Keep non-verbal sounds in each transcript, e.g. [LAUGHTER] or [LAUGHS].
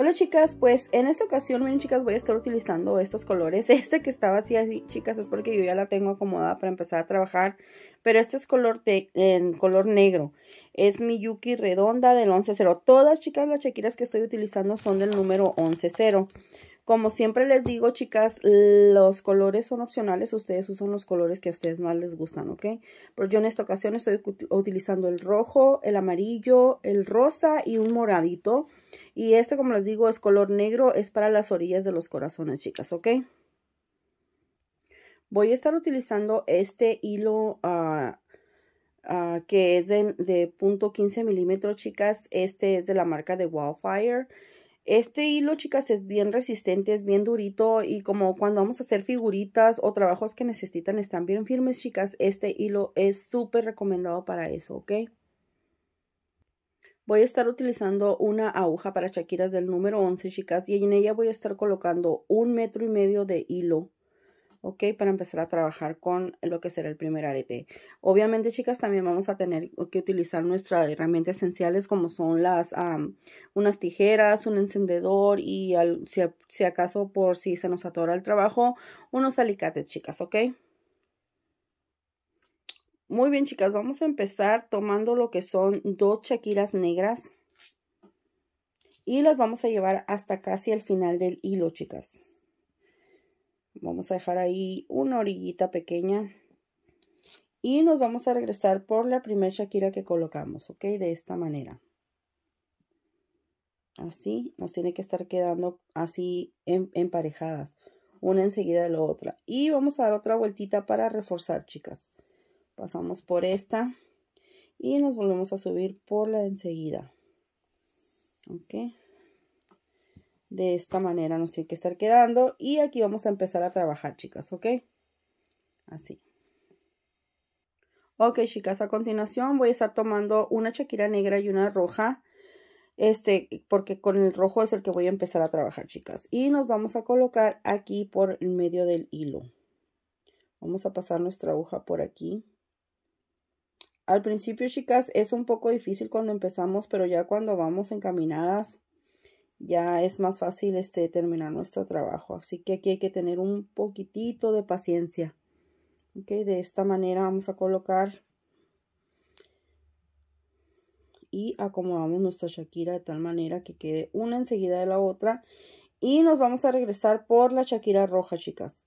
Hola chicas, pues en esta ocasión, miren chicas, voy a estar utilizando estos colores. [LAUGHS] Este que estaba así, así chicas, es porque yo ya la tengo acomodada para empezar a trabajar. Pero este es color en color negro. Es mi Yuki Redonda del 11.0. Todas, chicas, las chaquiras que estoy utilizando son del número 11.0. Como siempre les digo, chicas, los colores son opcionales. Ustedes usan los colores que a ustedes más les gustan, ¿ok? Pero yo en esta ocasión estoy utilizando el rojo, el amarillo, el rosa y un moradito. Y este, como les digo, es color negro. Es para las orillas de los corazones, chicas, ¿ok? Voy a estar utilizando este hilo ah, ah, que es de, punto .15 milímetros, chicas. Este es de la marca de Wildfire. Este hilo, chicas, es bien resistente, es bien durito y como cuando vamos a hacer figuritas o trabajos que necesitan están bien firmes, chicas, este hilo es súper recomendado para eso, ¿ok? Voy a estar utilizando una aguja para chaquiras del número 11, chicas, y en ella voy a estar colocando un metro y medio de hilo. ¿ok? Para empezar a trabajar con lo que será el primer arete. Obviamente, chicas, también vamos a tener que utilizar nuestras herramientas esenciales como son las, unas tijeras, un encendedor y si, acaso por si se nos atora el trabajo, unos alicates, chicas, ¿ok? Muy bien, chicas, vamos a empezar tomando lo que son dos chaquiras negras y las vamos a llevar hasta casi el final del hilo, chicas. Vamos a dejar ahí una orillita pequeña. Y nos vamos a regresar por la primera Shakira que colocamos, ¿ok? De esta manera. Así, nos tiene que estar quedando así em, emparejadas, una enseguida de la otra. Y vamos a dar otra vueltita para reforzar, chicas. Pasamos por esta y nos volvemos a subir por la enseguida. ¿Ok? De esta manera nos tiene que estar quedando. Y aquí vamos a empezar a trabajar, chicas, ¿ok? Así. Ok, chicas, a continuación voy a estar tomando una chaquira negra y una roja. Este, porque con el rojo es el que voy a empezar a trabajar, chicas. Y nos vamos a colocar aquí por el medio del hilo. Vamos a pasar nuestra aguja por aquí. Al principio, chicas, es un poco difícil cuando empezamos, pero ya cuando vamos encaminadas, ya es más fácil este, terminar nuestro trabajo. Así que aquí hay que tener un poquitito de paciencia. Ok, de esta manera vamos a colocar y acomodamos nuestra Shakira de tal manera que quede una enseguida de la otra. Y nos vamos a regresar por la Shakira roja, chicas.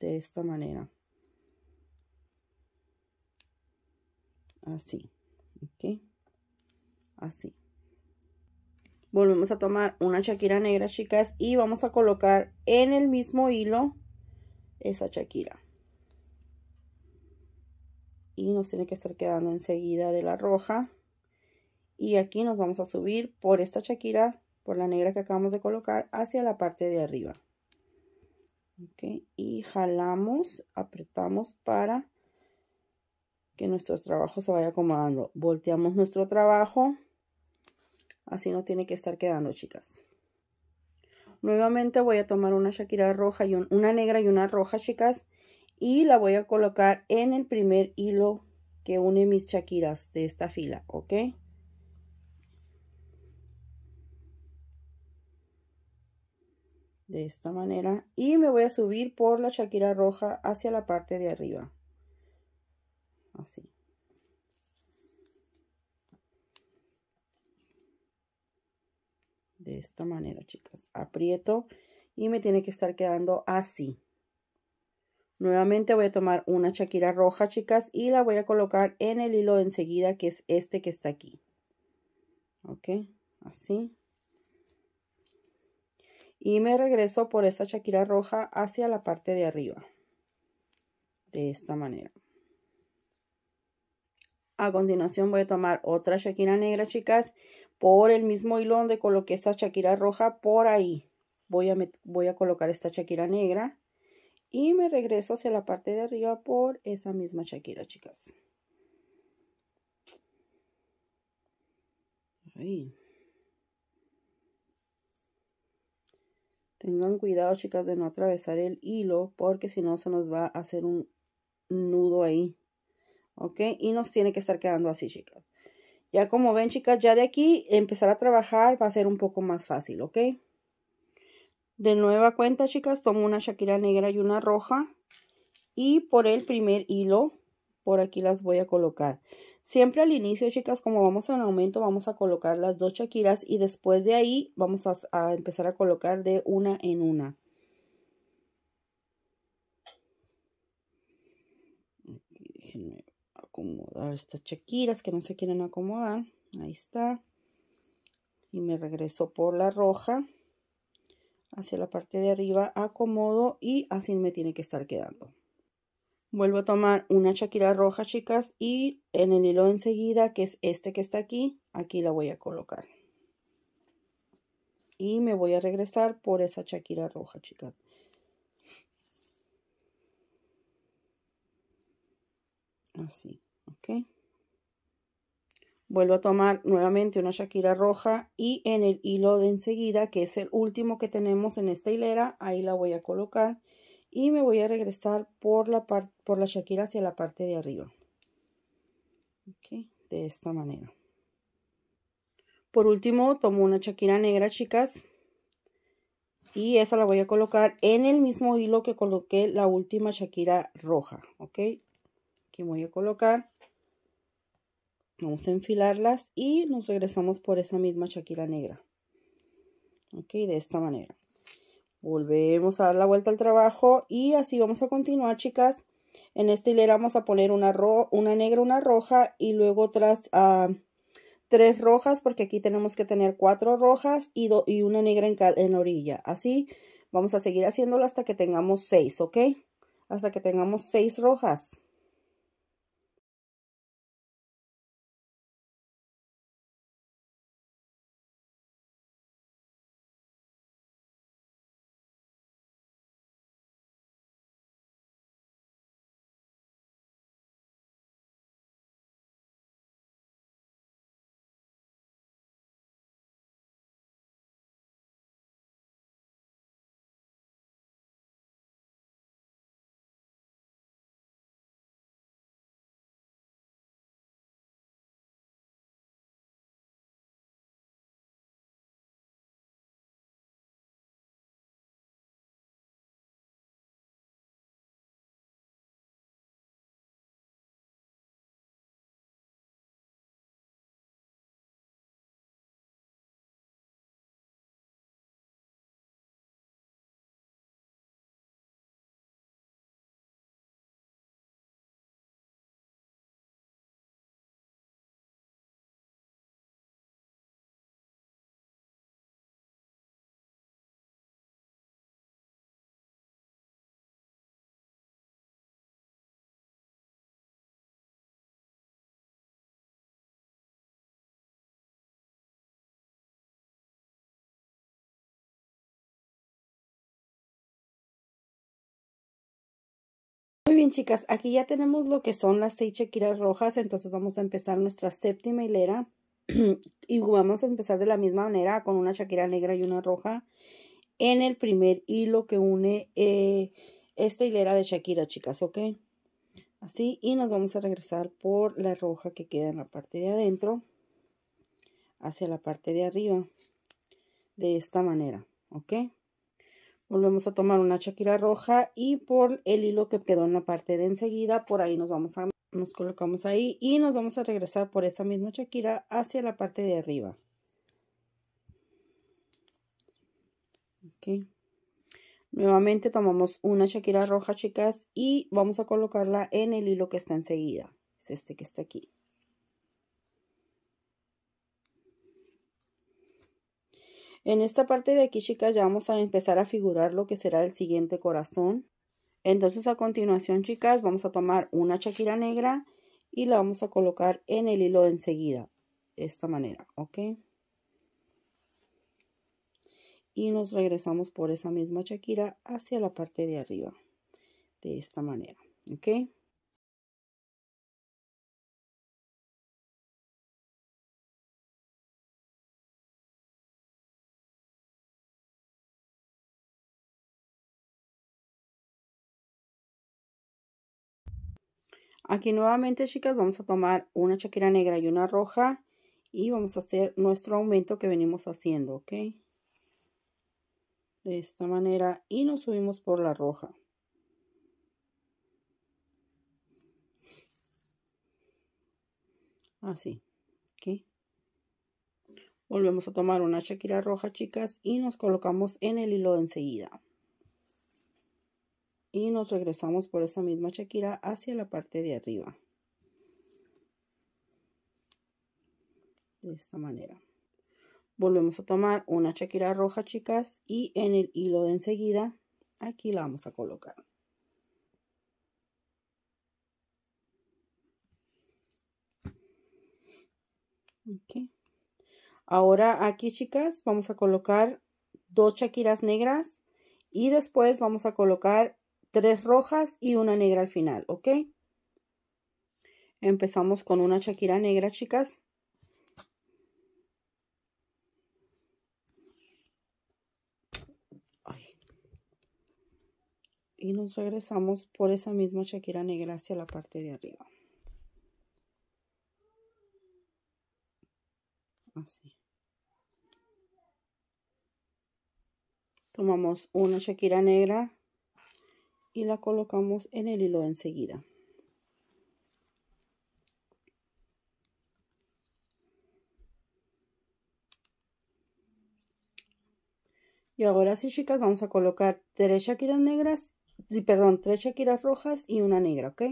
de esta manera. Así, así volvemos a tomar una chaquira negra chicas y vamos a colocar en el mismo hilo esa chaquira y nos tiene que estar quedando enseguida de la roja y aquí nos vamos a subir por esta chaquira por la negra que acabamos de colocar hacia la parte de arriba y jalamos apretamos para que nuestro trabajo se vaya acomodando volteamos nuestro trabajo Así no tiene que estar quedando, chicas. Nuevamente voy a tomar una Shakira roja y una negra y una roja, chicas. Y la voy a colocar en el primer hilo que une mis Shakiras de esta fila, ¿ok? De esta manera. Y me voy a subir por la Shakira roja hacia la parte de arriba. Así. de esta manera, chicas. Aprieto y me tiene que estar quedando así. Nuevamente voy a tomar una chaquira roja, chicas, y la voy a colocar en el hilo de enseguida, que es este que está aquí. Ok, así. Y me regreso por esta chaquira roja hacia la parte de arriba. De esta manera. A continuación voy a tomar otra chaquira negra, chicas, por el mismo hilo donde coloqué esta chaquira roja, por ahí voy a, voy a colocar esta chaquira negra y me regreso hacia la parte de arriba por esa misma chaquira, chicas. Ahí. Tengan cuidado, chicas, de no atravesar el hilo porque si no se nos va a hacer un nudo ahí. ¿Ok? Y nos tiene que estar quedando así, chicas. Ya como ven, chicas, ya de aquí empezar a trabajar va a ser un poco más fácil, ¿ok? De nueva cuenta, chicas, tomo una shakira negra y una roja. Y por el primer hilo, por aquí las voy a colocar. Siempre al inicio, chicas, como vamos en aumento, vamos a colocar las dos shakiras y después de ahí vamos a empezar a colocar de una en una. acomodar estas chaquiras que no se quieren acomodar. Ahí está. Y me regreso por la roja hacia la parte de arriba, acomodo y así me tiene que estar quedando. Vuelvo a tomar una chaquira roja, chicas, y en el hilo enseguida, que es este que está aquí, aquí la voy a colocar. Y me voy a regresar por esa chaquira roja, chicas. Así ok vuelvo a tomar nuevamente una shakira roja y en el hilo de enseguida que es el último que tenemos en esta hilera ahí la voy a colocar y me voy a regresar por la parte por la shakira hacia la parte de arriba de esta manera por último tomo una shakira negra chicas y esa la voy a colocar en el mismo hilo que coloqué la última shakira roja ok aquí voy a colocar Vamos a enfilarlas y nos regresamos por esa misma chaquila negra. Ok, de esta manera. Volvemos a dar la vuelta al trabajo y así vamos a continuar, chicas. En esta hilera vamos a poner una, una negra, una roja y luego otras a ah, tres rojas porque aquí tenemos que tener cuatro rojas y, y una negra en, en la orilla. Así vamos a seguir haciéndolo hasta que tengamos seis, ¿ok? Hasta que tengamos seis rojas. bien, chicas, aquí ya tenemos lo que son las seis shakiras rojas, entonces vamos a empezar nuestra séptima hilera [CLEARS THROAT] y vamos a empezar de la misma manera con una chaquira negra y una roja en el primer hilo que une eh, esta hilera de chaquira, chicas, ¿ok? Así, y nos vamos a regresar por la roja que queda en la parte de adentro hacia la parte de arriba, de esta manera, ¿ok? volvemos a tomar una chaquira roja y por el hilo que quedó en la parte de enseguida, por ahí nos vamos a, nos colocamos ahí y nos vamos a regresar por esa misma chaquira hacia la parte de arriba. Nuevamente tomamos una chaquira roja, chicas, y vamos a colocarla en el hilo que está enseguida. Es este que está aquí. En esta parte de aquí, chicas, ya vamos a empezar a figurar lo que será el siguiente corazón. Entonces, a continuación, chicas, vamos a tomar una chaquira negra y la vamos a colocar en el hilo de enseguida. De esta manera, ¿ok? Y nos regresamos por esa misma chaquira hacia la parte de arriba. De esta manera, ¿ok? Aquí nuevamente, chicas, vamos a tomar una chaquera negra y una roja y vamos a hacer nuestro aumento que venimos haciendo, ¿ok? De esta manera y nos subimos por la roja. Así, ¿ok? Volvemos a tomar una chaquera roja, chicas, y nos colocamos en el hilo de enseguida y nos regresamos por esa misma chaquira hacia la parte de arriba. De esta manera. Volvemos a tomar una chaquira roja, chicas, y en el hilo de enseguida, aquí la vamos a colocar. Ahora aquí, chicas, vamos a colocar dos chaquiras negras y después vamos a colocar tres rojas y una negra al final, ¿ok? Empezamos con una chaquira negra, chicas. Y nos regresamos por esa misma chaquira negra hacia la parte de arriba. Así. Tomamos una chaquira negra, y la colocamos en el hilo enseguida. Y ahora sí, chicas, vamos a colocar tres shakiras negras, perdón, tres shakiras rojas y una negra, ¿ok?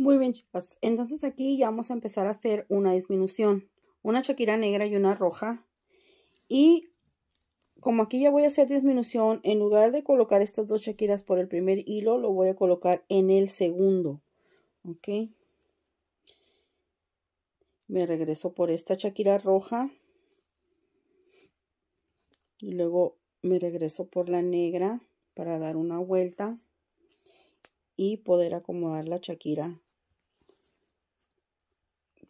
Muy bien, chicas. Entonces aquí ya vamos a empezar a hacer una disminución. Una chaquira negra y una roja. Y como aquí ya voy a hacer disminución, en lugar de colocar estas dos chaquiras por el primer hilo, lo voy a colocar en el segundo. ¿Ok? Me regreso por esta chaquira roja. Y luego me regreso por la negra para dar una vuelta y poder acomodar la chaquira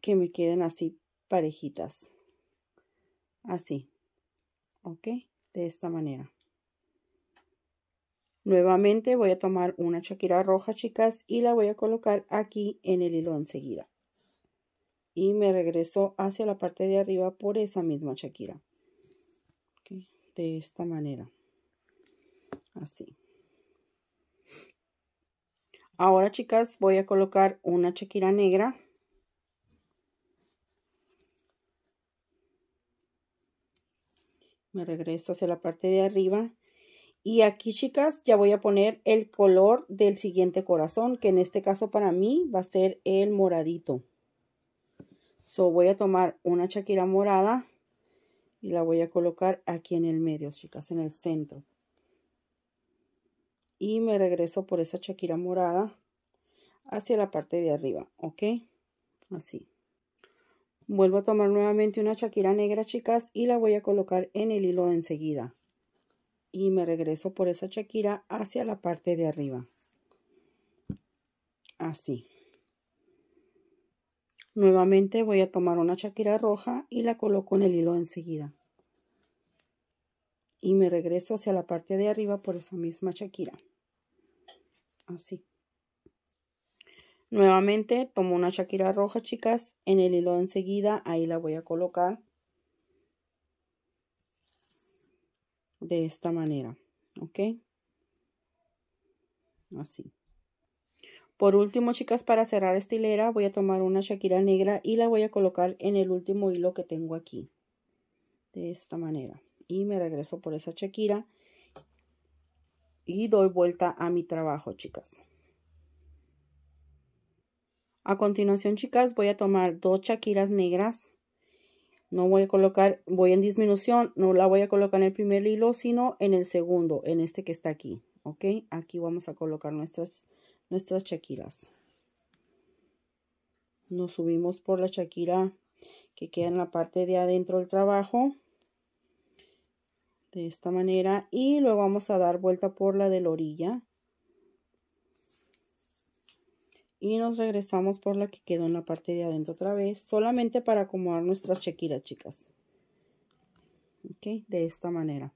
que me queden así parejitas. Así. ¿Ok? De esta manera. Nuevamente voy a tomar una chaquira roja, chicas, y la voy a colocar aquí en el hilo enseguida. Y me regreso hacia la parte de arriba por esa misma chaquira. De esta manera. Así. Ahora, chicas, voy a colocar una chaquira negra me regreso hacia la parte de arriba y aquí chicas ya voy a poner el color del siguiente corazón que en este caso para mí va a ser el moradito so voy a tomar una chaquira morada y la voy a colocar aquí en el medio chicas en el centro y me regreso por esa chaquira morada hacia la parte de arriba ok así Vuelvo a tomar nuevamente una chaquira negra, chicas, y la voy a colocar en el hilo enseguida. Y me regreso por esa chaquira hacia la parte de arriba. Así. Nuevamente voy a tomar una chaquira roja y la coloco en el hilo enseguida. Y me regreso hacia la parte de arriba por esa misma chaquira. Así. Nuevamente tomo una chaquira roja, chicas, en el hilo enseguida, ahí la voy a colocar de esta manera, ¿ok? Así. Por último, chicas, para cerrar esta hilera voy a tomar una chaquira negra y la voy a colocar en el último hilo que tengo aquí, de esta manera. Y me regreso por esa chaquira y doy vuelta a mi trabajo, chicas. A continuación, chicas, voy a tomar dos chaquiras negras. No voy a colocar, voy en disminución, no la voy a colocar en el primer hilo, sino en el segundo, en este que está aquí. ¿Ok? Aquí vamos a colocar nuestras, nuestras chaquiras. Nos subimos por la chaquira que queda en la parte de adentro del trabajo. De esta manera. Y luego vamos a dar vuelta por la de la orilla. y nos regresamos por la que quedó en la parte de adentro otra vez, solamente para acomodar nuestras chequiras, chicas. Ok, de esta manera.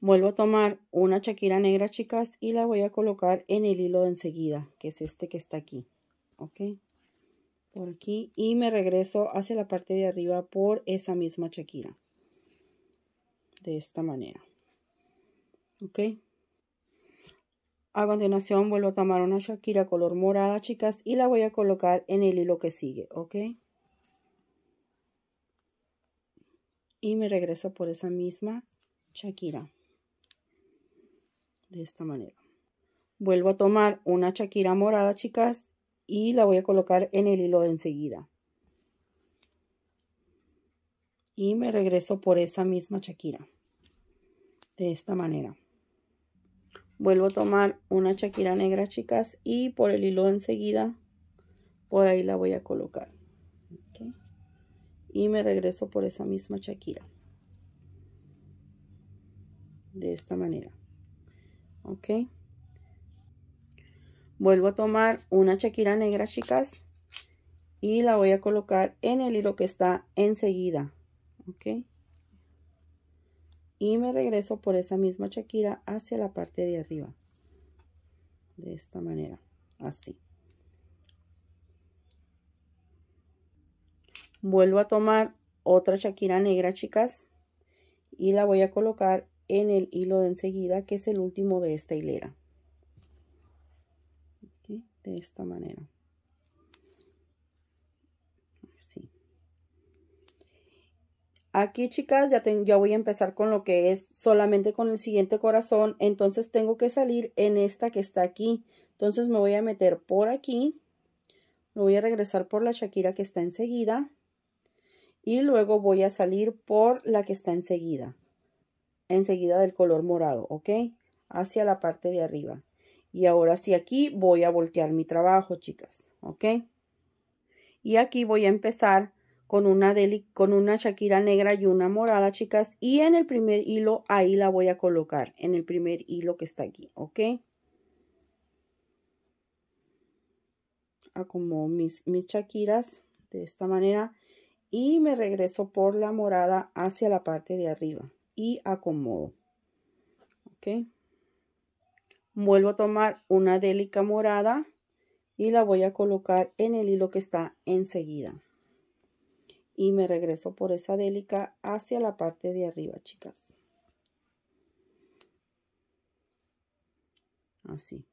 Vuelvo a tomar una chaquira negra, chicas, y la voy a colocar en el hilo de enseguida, que es este que está aquí. Ok, por aquí, y me regreso hacia la parte de arriba por esa misma chaquira. De esta manera. Ok. A continuación vuelvo a tomar una Shakira color morada, chicas, y la voy a colocar en el hilo que sigue, ¿ok? Y me regreso por esa misma Shakira. De esta manera. Vuelvo a tomar una Shakira morada, chicas, y la voy a colocar en el hilo de enseguida. Y me regreso por esa misma Shakira. De esta manera vuelvo a tomar una chaquira negra chicas y por el hilo enseguida por ahí la voy a colocar y me regreso por esa misma chaquira de esta manera ok vuelvo a tomar una chaquira negra chicas y la voy a colocar en el hilo que está enseguida ok y me regreso por esa misma chaquira hacia la parte de arriba de esta manera así vuelvo a tomar otra chaquira negra chicas y la voy a colocar en el hilo de enseguida que es el último de esta hilera de esta manera Aquí, chicas, ya, voy a empezar con lo que es solamente con el siguiente corazón. Entonces, tengo que salir en esta que está aquí. Entonces, me voy a meter por aquí. Me voy a regresar por la Shakira que está enseguida. Y luego voy a salir por la que está enseguida. Enseguida del color morado, ¿ok? Hacia la parte de arriba. Y ahora sí, aquí voy a voltear mi trabajo, chicas, ¿ok? Y aquí voy a empezar con una, deli con una Shakira negra y una morada, chicas. Y en el primer hilo, ahí la voy a colocar, en el primer hilo que está aquí, ¿ok? Acomodo ah, mis, mis Shakiras de esta manera y me regreso por la morada hacia la parte de arriba y acomodo. ¿Ok? Vuelvo a tomar una délica morada y la voy a colocar en el hilo que está enseguida y me regreso por esa délica hacia la parte de arriba, chicas. Así.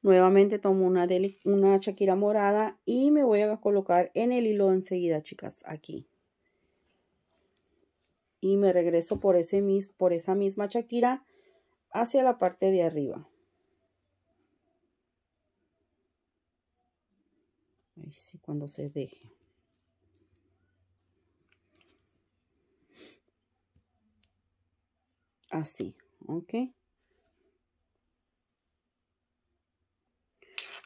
Nuevamente tomo una, una chaquira morada y me voy a colocar en el hilo enseguida, chicas, aquí. Y me regreso por, ese, por esa misma chaquira hacia la parte de arriba. Ahí sí, cuando se deje. así, ¿ok?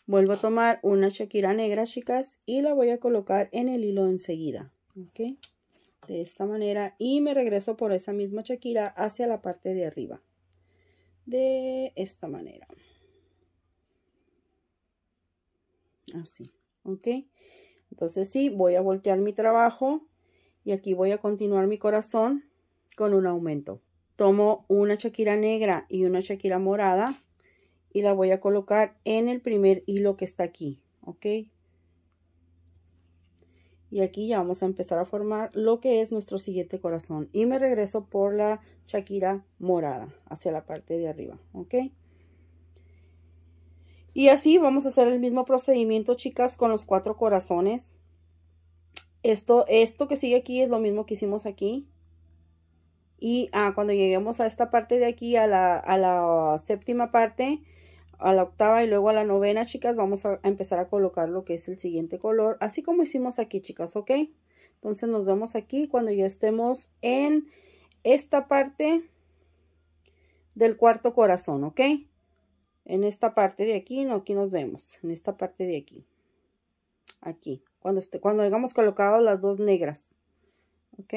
Vuelvo a tomar una shakira negra, chicas, y la voy a colocar en el hilo enseguida, ¿ok? De esta manera, y me regreso por esa misma shakira hacia la parte de arriba, de esta manera. Así, ¿ok? Entonces sí, voy a voltear mi trabajo y aquí voy a continuar mi corazón con un aumento tomo una chaquira negra y una chaquira morada y la voy a colocar en el primer hilo que está aquí, ¿ok? Y aquí ya vamos a empezar a formar lo que es nuestro siguiente corazón. Y me regreso por la chaquira morada hacia la parte de arriba, ¿ok? Y así vamos a hacer el mismo procedimiento, chicas, con los cuatro corazones. Esto, esto que sigue aquí es lo mismo que hicimos aquí y ah, cuando lleguemos a esta parte de aquí, a la, a la séptima parte, a la octava y luego a la novena, chicas, vamos a empezar a colocar lo que es el siguiente color. Así como hicimos aquí, chicas, ¿ok? Entonces nos vemos aquí cuando ya estemos en esta parte del cuarto corazón, ¿ok? En esta parte de aquí, no, aquí nos vemos, en esta parte de aquí. Aquí, cuando, este, cuando hayamos colocado las dos negras, ¿ok?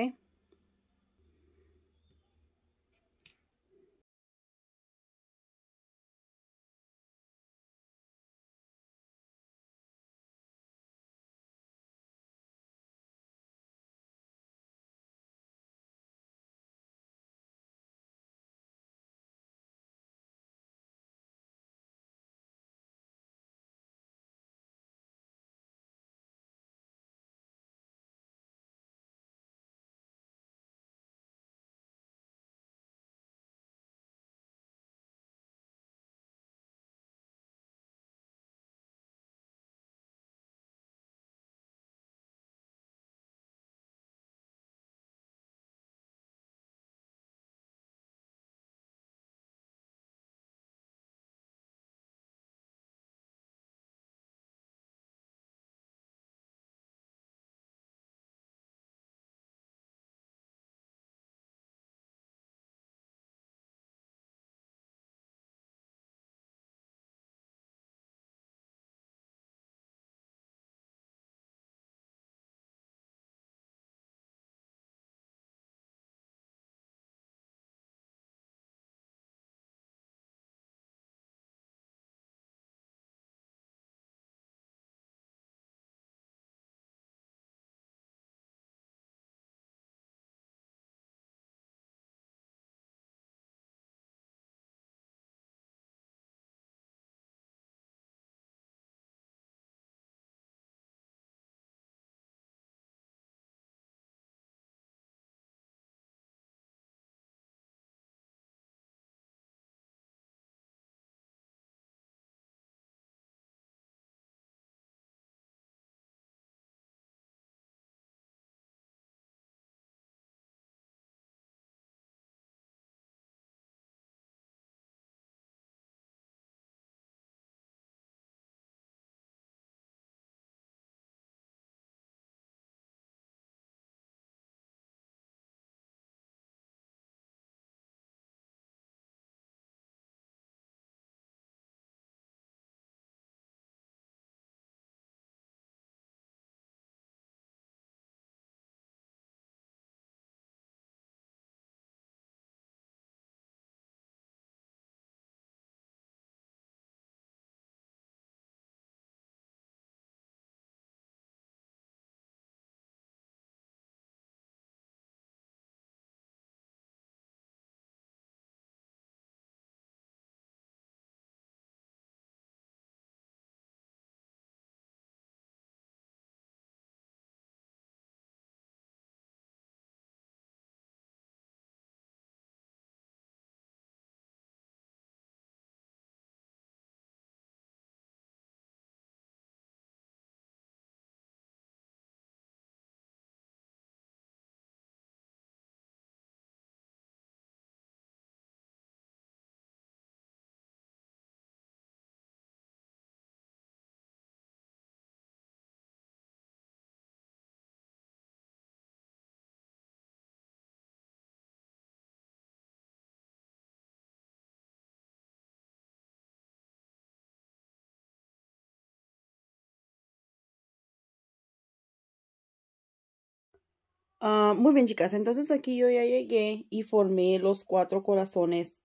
Ah, muy bien, chicas. Entonces aquí yo ya llegué y formé los cuatro corazones.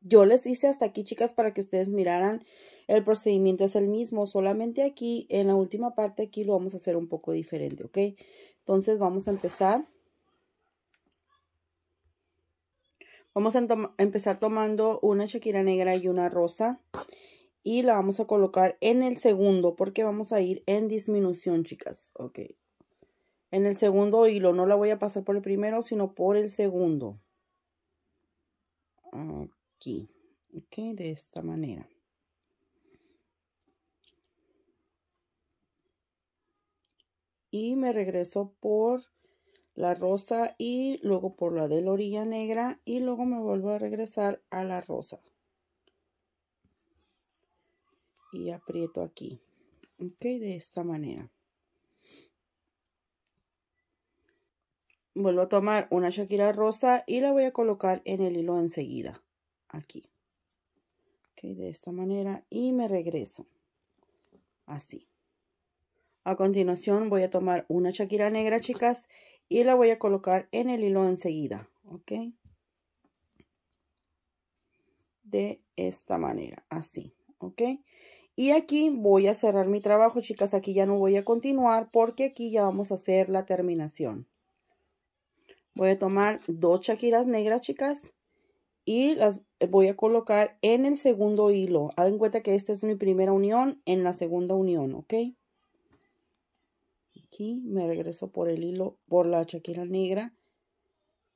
Yo les hice hasta aquí, chicas, para que ustedes miraran. El procedimiento es el mismo, solamente aquí, en la última parte, aquí lo vamos a hacer un poco diferente, ¿ok? Entonces vamos a empezar. Vamos a empezar tomando una shakira negra y una rosa. Y la vamos a colocar en el segundo, porque vamos a ir en disminución, chicas. Ok, en el segundo hilo. No la voy a pasar por el primero, sino por el segundo. Aquí. Ok, de esta manera. Y me regreso por la rosa y luego por la de la orilla negra y luego me vuelvo a regresar a la rosa. Y aprieto aquí. Ok, de esta manera. vuelvo a tomar una Shakira rosa y la voy a colocar en el hilo enseguida. Aquí. de esta manera y me regreso. Así. A continuación voy a tomar una Shakira negra, chicas, y la voy a colocar en el hilo enseguida. Ok. De esta manera. Así. Ok. Y aquí voy a cerrar mi trabajo, chicas. Aquí ya no voy a continuar porque aquí ya vamos a hacer la terminación. Voy a tomar dos chaquiras negras, chicas. Y las voy a colocar en el segundo hilo. en cuenta que esta es mi primera unión en la segunda unión, ¿ok? Aquí me regreso por el hilo, por la chaquira negra.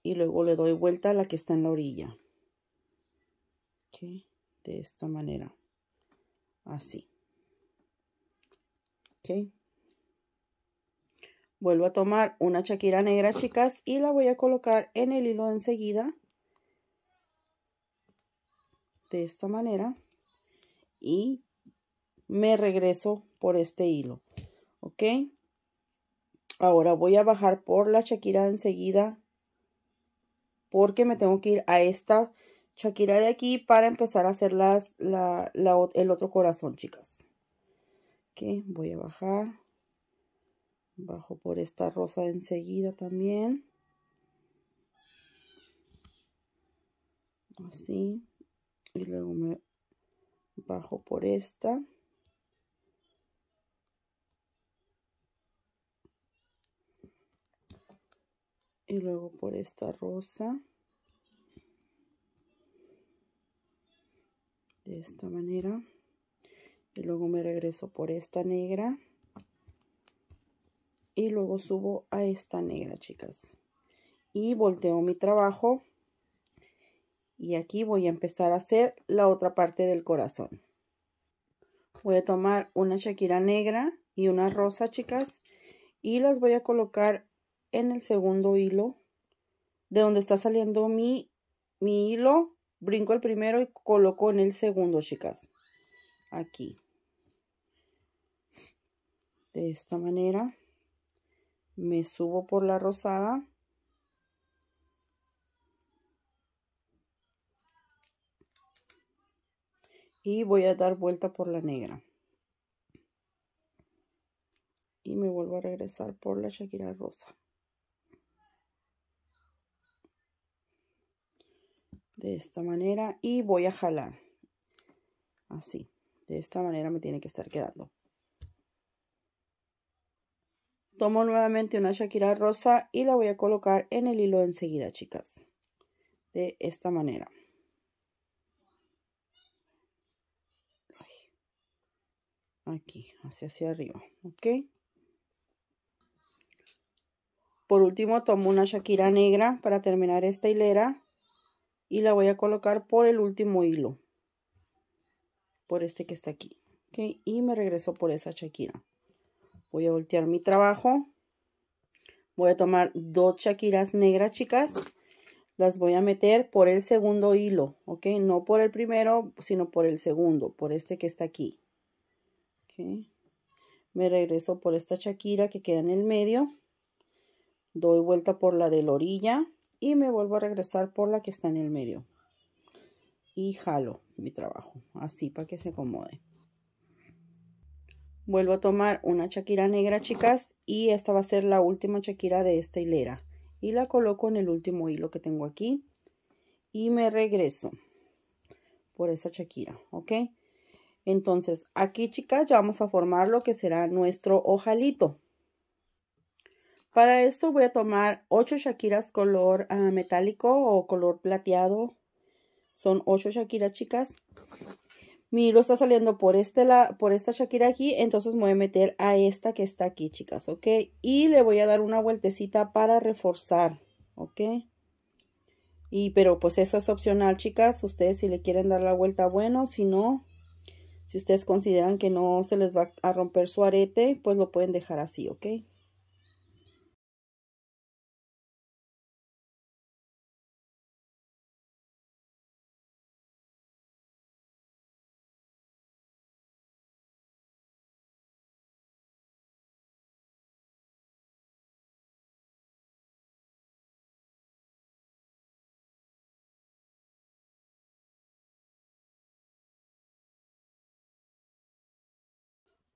Y luego le doy vuelta a la que está en la orilla. ¿Ok? De esta manera. Así. ¿Ok? Vuelvo a tomar una chaquira negra, chicas, y la voy a colocar en el hilo enseguida. De esta manera. Y me regreso por este hilo. ¿Ok? Ahora voy a bajar por la chaquira enseguida. Porque me tengo que ir a esta chaquira de aquí para empezar a hacer las, la, el otro corazón, chicas. Ok, voy a bajar bajo por esta rosa enseguida también así y luego me bajo por esta y luego por esta rosa de esta manera y luego me regreso por esta negra y luego subo a esta negra, chicas. Y volteo mi trabajo. Y aquí voy a empezar a hacer la otra parte del corazón. Voy a tomar una shakira negra y una rosa, chicas. Y las voy a colocar en el segundo hilo. De donde está saliendo mi, mi hilo. Brinco el primero y coloco en el segundo, chicas. Aquí. De esta manera me subo por la rosada y voy a dar vuelta por la negra y me vuelvo a regresar por la shakira rosa de esta manera y voy a jalar así de esta manera me tiene que estar quedando Tomo nuevamente una Shakira rosa y la voy a colocar en el hilo enseguida, chicas. De esta manera. Aquí, hacia hacia arriba, ¿ok? Por último, tomo una Shakira negra para terminar esta hilera y la voy a colocar por el último hilo por este que está aquí ok y me regreso por esa shakira Voy a voltear mi trabajo. Voy a tomar dos chaquiras negras, chicas. Las voy a meter por el segundo hilo, ¿ok? No por el primero, sino por el segundo, por este que está aquí. Me regreso por esta chaquira que queda en el medio. Doy vuelta por la de la orilla y me vuelvo a regresar por la que está en el medio. Y jalo mi trabajo, así para que se acomode vuelvo a tomar una chaquira negra chicas y esta va a ser la última chaquira de esta hilera y la coloco en el último hilo que tengo aquí y me regreso por esa chaquira ok entonces aquí chicas ya vamos a formar lo que será nuestro ojalito para esto voy a tomar ocho chaquiras color ah, metálico o color plateado son ocho shakiras chicas mi hilo está saliendo por, este la, por esta shakira aquí, entonces me voy a meter a esta que está aquí, chicas, ¿ok? Y le voy a dar una vueltecita para reforzar, ¿ok? Y, pero pues eso es opcional, chicas. Ustedes si le quieren dar la vuelta, bueno, si no, si ustedes consideran que no se les va a romper su arete, pues lo pueden dejar así, ¿ok?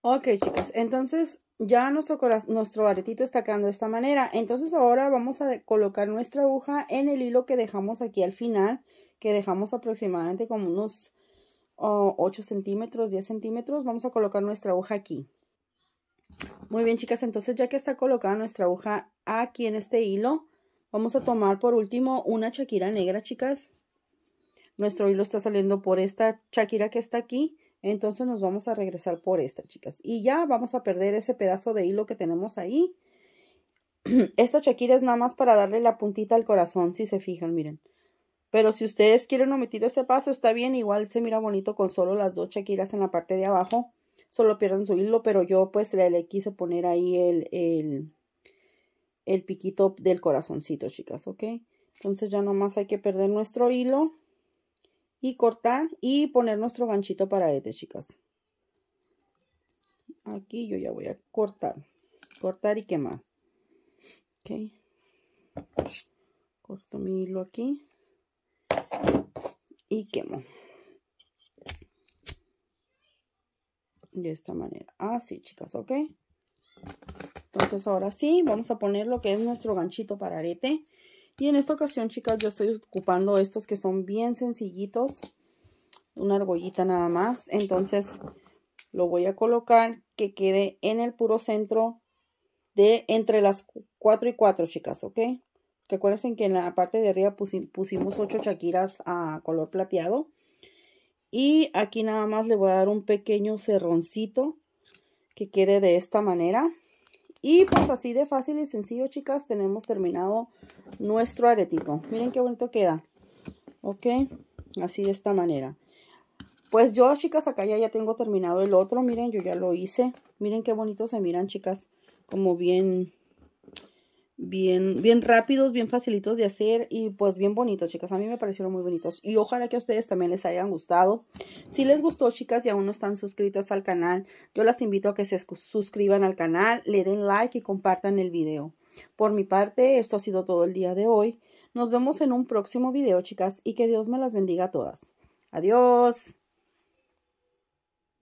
Ok, chicas, entonces ya nuestro, nuestro aretito está quedando de esta manera. Entonces ahora vamos a colocar nuestra aguja en el hilo que dejamos aquí al final, que dejamos aproximadamente como unos 8 centímetros, 10 centímetros. Vamos a colocar nuestra aguja aquí. Muy bien, chicas, entonces ya que está colocada nuestra aguja aquí en este hilo, vamos a tomar por último una chaquira negra, chicas. Nuestro hilo está saliendo por esta chaquira que está aquí entonces nos vamos a regresar por esta, chicas. Y ya vamos a perder ese pedazo de hilo que tenemos ahí. [CLEARS THROAT] Esta chaquira es nada más para darle la puntita al corazón, si se fijan, miren. Pero si ustedes quieren omitir este paso, está bien. Igual se mira bonito con solo las dos chaquiras en la parte de abajo. Solo pierden su hilo, pero yo pues le, le quise poner ahí el, el, el piquito del corazoncito, chicas, ¿ok? Entonces ya nomás hay que perder nuestro hilo y cortar y poner nuestro ganchito para arete chicas aquí yo ya voy a cortar cortar y quemar ok corto mi hilo aquí y quemo de esta manera así ah, chicas ok entonces ahora sí vamos a poner lo que es nuestro ganchito para arete y en esta ocasión, chicas, yo estoy ocupando estos que son bien sencillitos. Una argollita nada más. Entonces, lo voy a colocar que quede en el puro centro de entre las 4 y 4, chicas, ¿ok? Que que en la parte de arriba pusimos 8 chaquiras a color plateado. Y aquí nada más le voy a dar un pequeño cerroncito que quede de esta manera. Y pues así de fácil y sencillo, chicas, tenemos terminado nuestro aretito. Miren qué bonito queda. Ok, así de esta manera. Pues yo, chicas, acá ya, ya tengo terminado el otro. Miren, yo ya lo hice. Miren qué bonito se miran, chicas. Como bien bien, bien rápidos, bien facilitos de hacer y pues bien bonitos, chicas. A mí me parecieron muy bonitos y ojalá que a ustedes también les hayan gustado. Si les gustó, chicas, y aún no están suscritas al canal, yo las invito a que se suscriban al canal, le den like y compartan el video. Por mi parte, esto ha sido todo el día de hoy. Nos vemos en un próximo video, chicas, y que Dios me las bendiga a todas. Adiós.